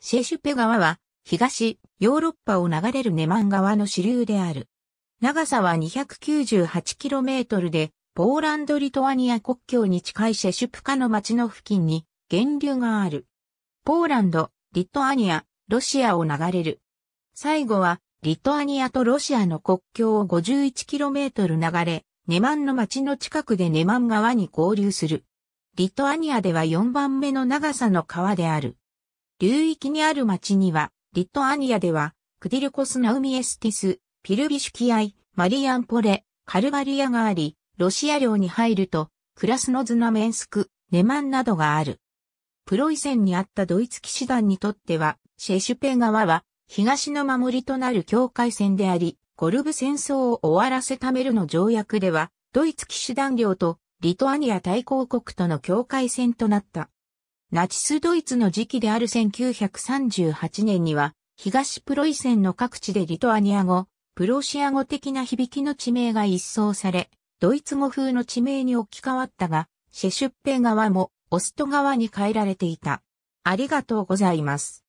シェシュペ川は、東、ヨーロッパを流れるネマン川の支流である。長さは 298km で、ポーランド・リトアニア国境に近いシェシュプカの町の付近に源流がある。ポーランド、リトアニア、ロシアを流れる。最後は、リトアニアとロシアの国境を 51km 流れ、ネマンの町の近くでネマン川に合流する。リトアニアでは4番目の長さの川である。流域にある町には、リトアニアでは、クディルコスナウミエスティス、ピルビシュキアイ、マリアンポレ、カルバリアがあり、ロシア領に入ると、クラスノズナメンスク、ネマンなどがある。プロイセンにあったドイツ騎士団にとっては、シェシュペ川は、東の守りとなる境界線であり、ゴルブ戦争を終わらせためるの条約では、ドイツ騎士団領とリトアニア大公国との境界線となった。ナチスドイツの時期である1938年には、東プロイセンの各地でリトアニア語、プロシア語的な響きの地名が一掃され、ドイツ語風の地名に置き換わったが、シェシュッペ川もオスト川に変えられていた。ありがとうございます。